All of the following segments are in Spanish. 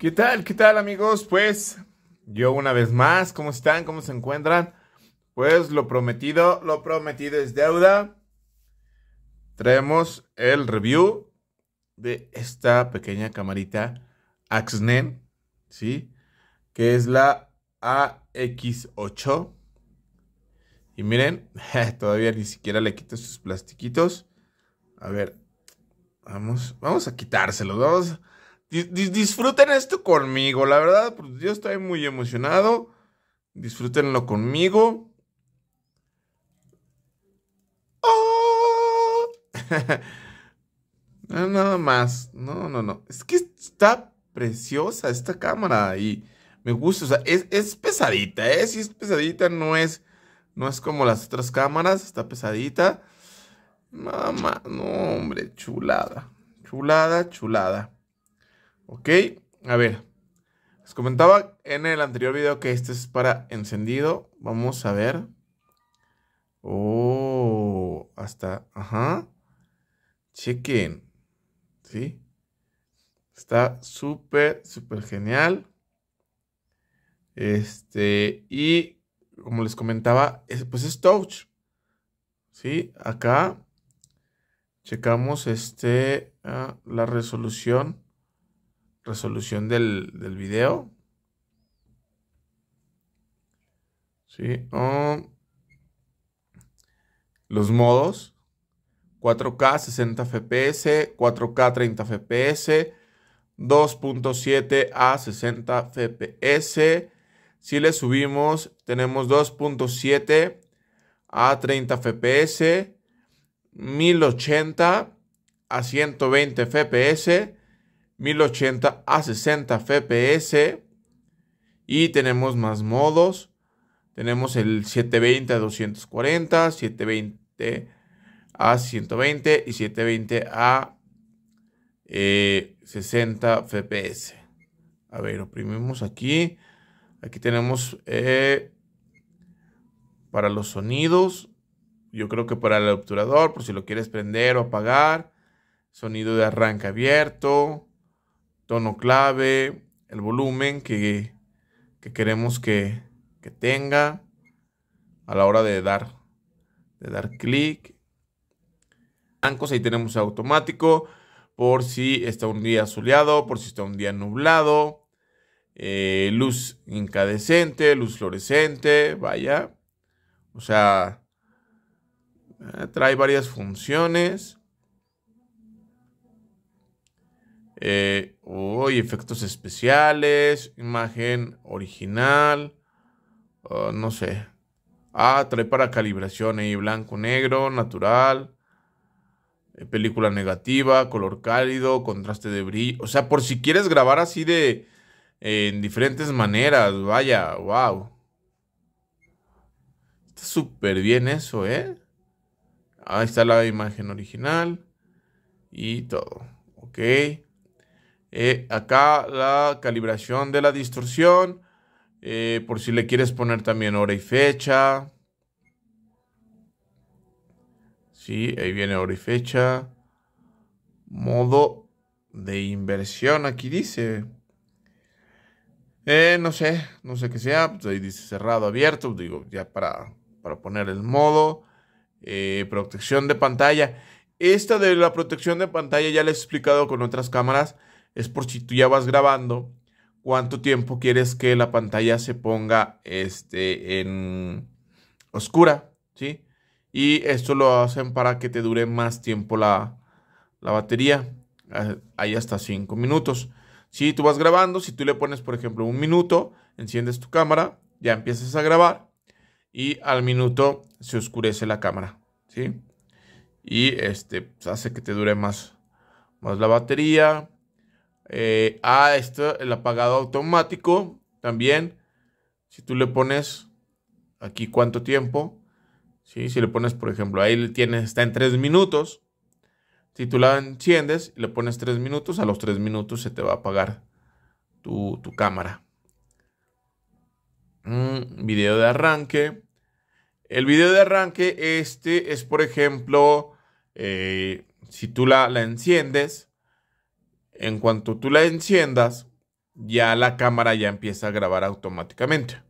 ¿Qué tal? ¿Qué tal amigos? Pues yo una vez más, ¿cómo están? ¿Cómo se encuentran? Pues lo prometido, lo prometido es deuda. Traemos el review de esta pequeña camarita Axnen, ¿sí? Que es la AX8. Y miren, todavía ni siquiera le quito sus plastiquitos. A ver, vamos, vamos a quitárselos, dos disfruten esto conmigo, la verdad, pues, yo estoy muy emocionado. Disfrútenlo conmigo. Oh. nada más. No, no, no. Es que está preciosa esta cámara y me gusta. es, pesadita, ¿eh? Si es pesadita, no es, no es como las otras cámaras. Está pesadita. Mamá, no, hombre, chulada. Chulada, chulada. Ok, a ver. Les comentaba en el anterior video que este es para encendido. Vamos a ver. Oh, hasta, ajá. Chequen. ¿Sí? Está súper, súper genial. Este, y como les comentaba, pues es touch. ¿Sí? Acá checamos este, ah, la resolución resolución del, video. ¿Sí? los modos. 4K 60 FPS, 4K 30 FPS, 2.7 a 60 FPS. Si le subimos, tenemos 2.7 a 30 FPS, 1080 a 120 FPS, 1080 a 60 FPS. Y tenemos más modos. Tenemos el 720 a 240, 720 a 120 y 720 a 60 eh, FPS. A ver, oprimimos aquí. Aquí tenemos eh, para los sonidos. Yo creo que para el obturador, por si lo quieres prender o apagar. Sonido de arranque abierto tono clave, el volumen que, queremos que, tenga a la hora de dar, de dar clic. Blancos, ahí tenemos automático, por si está un día soleado, por si está un día nublado, eh, luz incandescente, luz fluorescente, vaya. O sea, eh, trae varias funciones. Eh, Uy, efectos especiales, imagen original, ah, no sé. Ah, trae para calibración ahí, blanco, negro, natural, eh, película negativa, color cálido, contraste de brillo. O sea, por si quieres grabar así de... en diferentes maneras, vaya, wow. Está súper bien eso, ¿eh? Ahí está la imagen original y todo, ok. Eh, acá la calibración de la distorsión, eh, por si le quieres poner también hora y fecha. Sí, ahí viene hora y fecha. Modo de inversión, aquí dice. Eh, no sé, no sé qué sea. Pues ahí dice cerrado, abierto. Digo, ya para, para poner el modo. protección de pantalla. Esta de la protección de pantalla ya la he explicado con otras cámaras es por si tú ya vas grabando, cuánto tiempo quieres que la pantalla se ponga este, en oscura, ¿sí? Y esto lo hacen para que te dure más tiempo la, la batería. hay ah, hasta 5 minutos. Si tú vas grabando, si tú le pones, por ejemplo, un minuto, enciendes tu cámara, ya empiezas a grabar y al minuto se oscurece la cámara, ¿sí? Y este pues, hace que te dure más, más la batería. Eh, a ah, esto, el apagado automático también. Si tú le pones aquí cuánto tiempo, ¿sí? si le pones, por ejemplo, ahí está en 3 minutos. Si tú la enciendes le pones 3 minutos, a los 3 minutos se te va a apagar tu, tu cámara. Mm, video de arranque. El video de arranque, este es, por ejemplo, eh, si tú la, la enciendes en cuanto tú la enciendas, ya la cámara ya empieza a grabar automáticamente.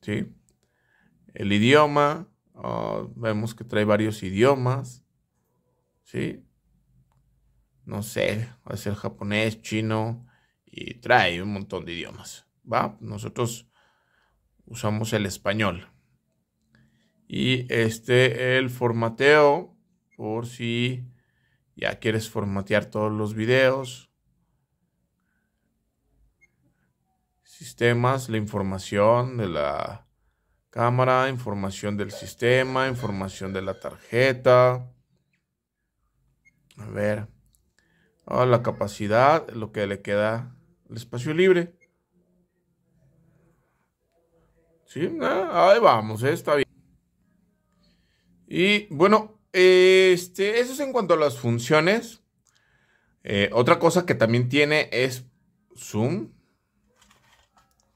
¿Sí? El idioma, ah, vemos que trae varios idiomas. ¿Sí? No sé, va a ser japonés, chino y trae un montón de idiomas. ¿Va? Nosotros usamos el español. Y este, el formateo, por si ya quieres formatear todos los videos. Sistemas, la información de la cámara, información del sistema, información de la tarjeta. A ver. Oh, la capacidad, lo que le queda, el espacio libre. Sí, ah, ahí vamos, eh, está bien. Y bueno, este, eso es en cuanto a las funciones. Eh, otra cosa que también tiene es Zoom.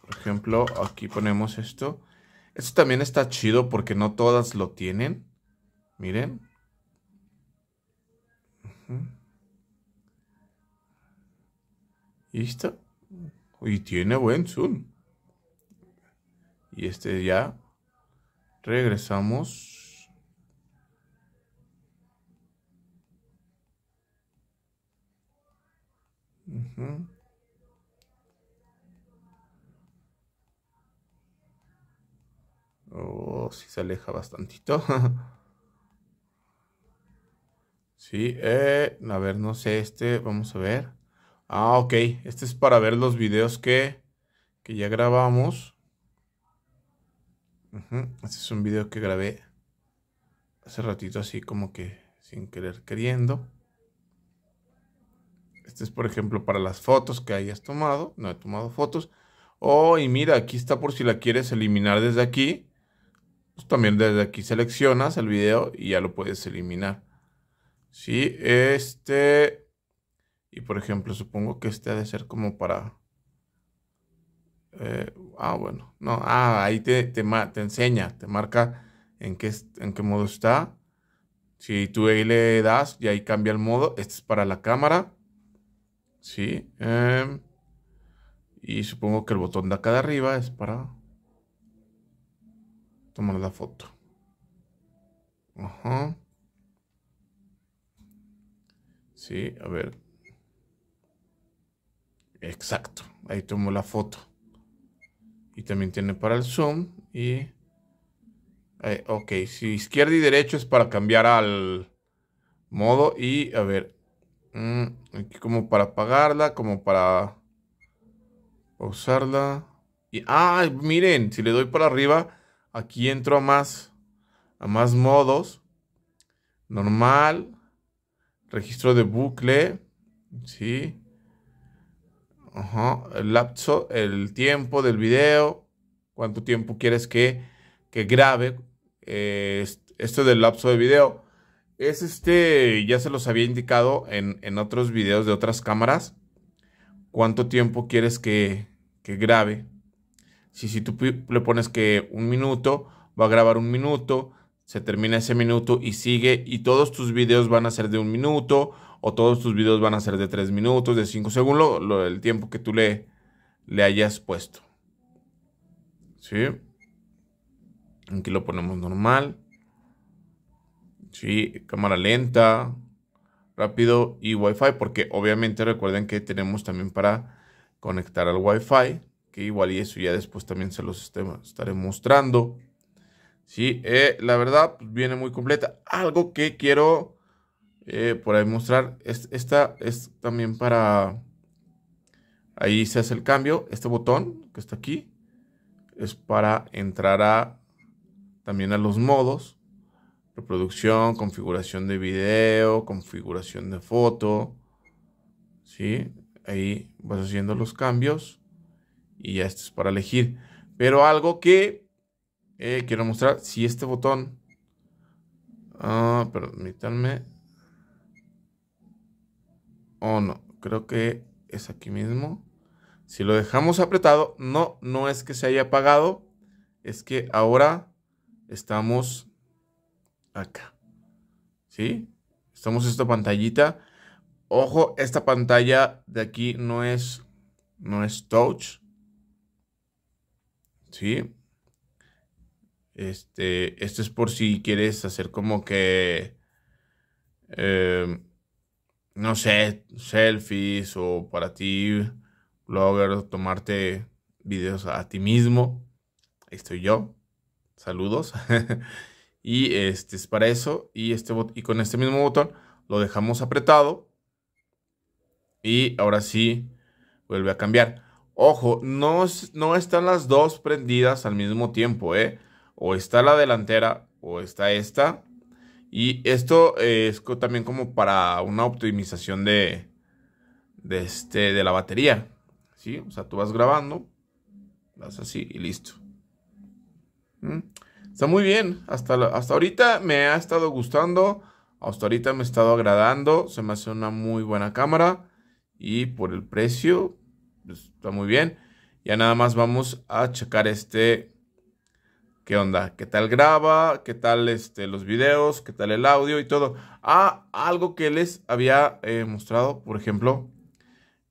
Por ejemplo, aquí ponemos esto. Esto también está chido porque no todas lo tienen. Miren. ¿Listo? Y tiene buen zoom. Y este ya. Regresamos. Oh, si se aleja bastantito. sí, eh, a ver, no sé, este, vamos a ver. Ah, ok, este es para ver los videos que, que ya grabamos. Este es un video que grabé hace ratito así como que sin querer queriendo. Este es, por ejemplo, para las fotos que hayas tomado. No he tomado fotos. Oh, y mira, aquí está por si la quieres eliminar desde aquí. Pues, también desde aquí seleccionas el video y ya lo puedes eliminar. Sí, este... Y por ejemplo, supongo que este ha de ser como para... Eh, ah, bueno. No, ah, ahí te, te, enseña, te marca en qué, en qué modo está. Si tú ahí le das y ahí cambia el modo. Este es para la cámara. Sí. Em, y supongo que el botón de acá de arriba es para tomar la foto. Ajá. Sí, a ver. Exacto. Ahí tomo la foto. Y también tiene para el zoom. Y. Eh, ok, si izquierda y derecho es para cambiar al modo. Y a ver, Mm, como para apagarla, como para usarla Y, ah, miren, si le doy para arriba, aquí entro a más, a más modos. Normal, registro de bucle, sí. el lapso, el tiempo del video, cuánto tiempo quieres que, que grabe eh, esto del lapso de video. Es este, ya se los había indicado en, otros videos de otras cámaras, cuánto tiempo quieres que, que grabe. Si, tú le pones que un minuto, va a grabar un minuto, se termina ese minuto y sigue y todos tus videos van a ser de un minuto o todos tus videos van a ser de tres minutos, de cinco, según el tiempo que tú le, le hayas puesto. ¿Sí? Aquí lo ponemos normal. Sí, cámara lenta, rápido y wifi, porque obviamente recuerden que tenemos también para conectar al wifi, que igual y eso ya después también se los estaré mostrando. Sí, eh, la verdad pues, viene muy completa. Algo que quiero eh, por ahí mostrar, es, esta es también para... Ahí se hace el cambio, este botón que está aquí es para entrar a también a los modos producción configuración de video, configuración de foto. ¿Sí? Ahí vas haciendo los cambios y ya esto es para elegir. Pero algo que eh, quiero mostrar, si este botón... Ah, permítanme. Oh, no, creo que es aquí mismo. Si lo dejamos apretado, no, no es que se haya apagado, es que ahora estamos acá. ¿Sí? Estamos en esta pantallita. Ojo, esta pantalla de aquí no es, no es touch. ¿Sí? Este, esto es por si quieres hacer como que, eh, no sé, selfies o para ti, blogger, tomarte videos a ti mismo. Ahí estoy yo. Saludos. Y este es para eso. Y, este y con este mismo botón lo dejamos apretado. Y ahora sí vuelve a cambiar. Ojo, no, no están las dos prendidas al mismo tiempo, ¿eh? O está la delantera o está esta. Y esto es también como para una optimización de, de, este, de la batería. ¿Sí? O sea, tú vas grabando, vas así y listo. Está muy bien. Hasta, hasta ahorita me ha estado gustando. Hasta ahorita me ha estado agradando. Se me hace una muy buena cámara. Y por el precio, pues, está muy bien. Ya nada más vamos a checar este. ¿Qué onda? ¿Qué tal graba? ¿Qué tal este, los videos? ¿Qué tal el audio y todo? Ah, algo que les había eh, mostrado, por ejemplo,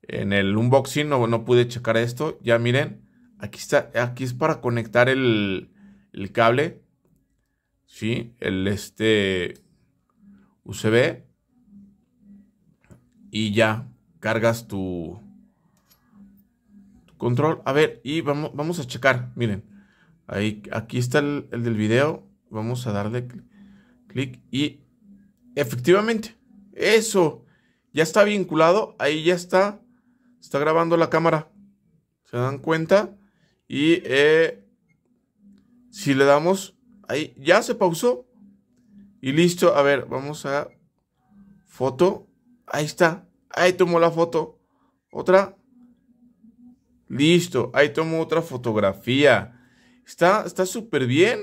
en el unboxing no, no pude checar esto. Ya miren, aquí está, aquí es para conectar el, el cable, ¿sí? El este USB y ya cargas tu, control. A ver, y vamos, vamos, a checar, miren. Ahí, aquí está el, del video. Vamos a darle clic clic y efectivamente, eso ya está vinculado, ahí ya está, está grabando la cámara, se dan cuenta y eh, si le damos, ahí ya se pausó. Y listo, a ver, vamos a foto. Ahí está, ahí tomó la foto. Otra. Listo, ahí tomó otra fotografía. Está súper bien.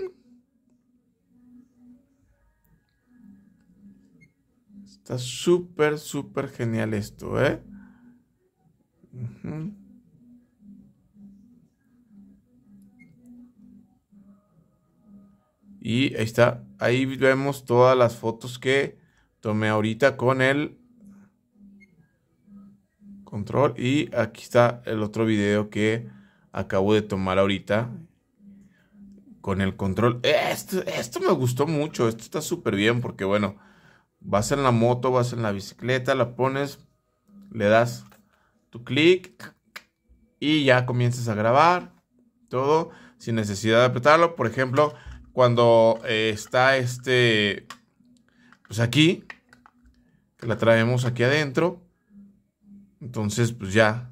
Está súper, súper genial esto, ¿eh? Y ahí está, ahí vemos todas las fotos que tomé ahorita con el control. Y aquí está el otro video que acabo de tomar ahorita con el control. Esto, esto me gustó mucho, esto está súper bien porque bueno, vas en la moto, vas en la bicicleta, la pones, le das tu clic y ya comienzas a grabar todo sin necesidad de apretarlo. Por ejemplo, cuando eh, está este, pues aquí, que la traemos aquí adentro. Entonces, pues ya.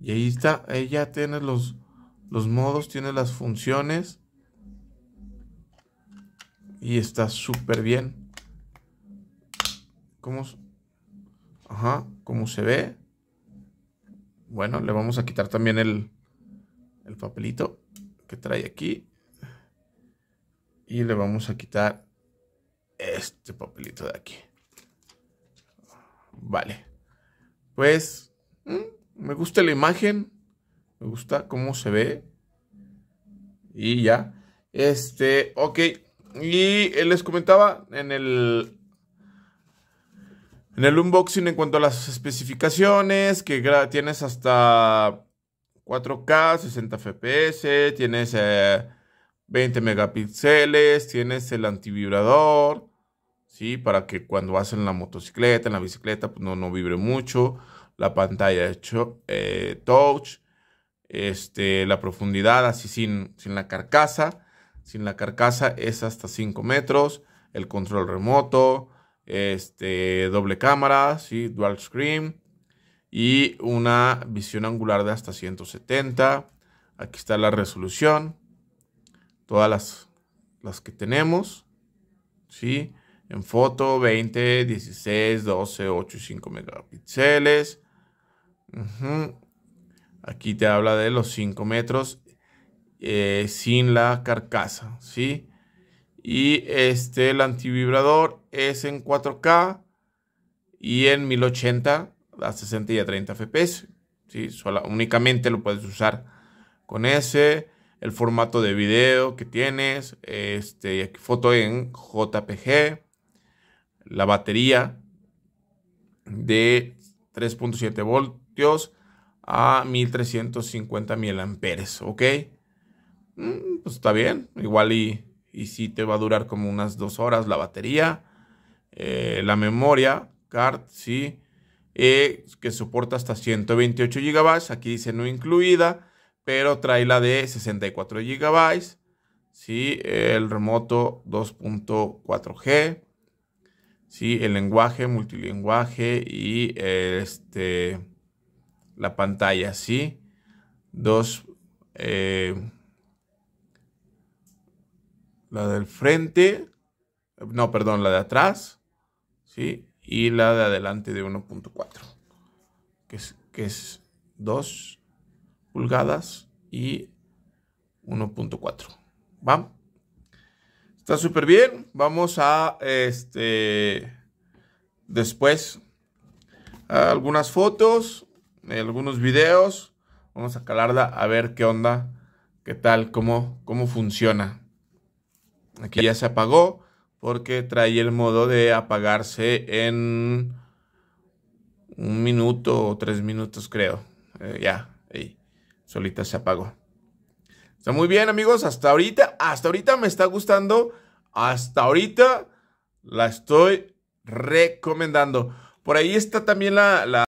Y ahí está, ella tiene los, los modos, tiene las funciones. Y está súper bien. ¿Cómo? Ajá, ¿cómo se ve? Bueno, le vamos a quitar también el, el papelito que trae aquí y le vamos a quitar este papelito de aquí. Vale. Pues mm, me gusta la imagen, me gusta cómo se ve. Y ya. Este, ok. Y eh, les comentaba en el en el unboxing en cuanto a las especificaciones, que tienes hasta 4K, 60 FPS, tienes eh, 20 megapíxeles, tienes el antivibrador, ¿sí? Para que cuando vas en la motocicleta, en la bicicleta, pues, no, vibre mucho. La pantalla hecho, eh, touch, este, la profundidad así sin, sin la carcasa. Sin la carcasa es hasta 5 metros. El control remoto, este, doble cámara, ¿sí? dual screen y una visión angular de hasta 170. Aquí está la resolución todas las, que tenemos, ¿sí? En foto, 20, 16, 12, 8 y 5 megapíxeles. Aquí te habla de los 5 metros eh, sin la carcasa, ¿sí? Y este, el antivibrador es en 4K y en 1080 a 60 y a 30 FPS. ¿sí? únicamente lo puedes usar con ese el formato de video que tienes, este, foto en JPG, la batería de 3.7 voltios a 1350 amperes. ¿ok? Mm, pues está bien, igual y, si te va a durar como unas dos horas la batería, eh, la memoria, card, sí, eh, que soporta hasta 128 GB, aquí dice no incluida, pero trae la de 64 GB, ¿sí? el remoto 2.4G, ¿sí? el lenguaje, multilinguaje y este, la pantalla, ¿sí? Dos, eh, la del frente, no, perdón, la de atrás, ¿sí? Y la de adelante de 1.4, que es, que es 2 pulgadas y 1.4. ¿Va? Está súper bien. Vamos a, este, después, algunas fotos, algunos videos. Vamos a calarla a ver qué onda, qué tal, cómo, cómo funciona. Aquí ya se apagó porque trae el modo de apagarse en un minuto o tres minutos, creo. Eh, ya, ahí solita se apagó. Está muy bien, amigos. Hasta ahorita, hasta ahorita me está gustando. Hasta ahorita la estoy recomendando. Por ahí está también la, la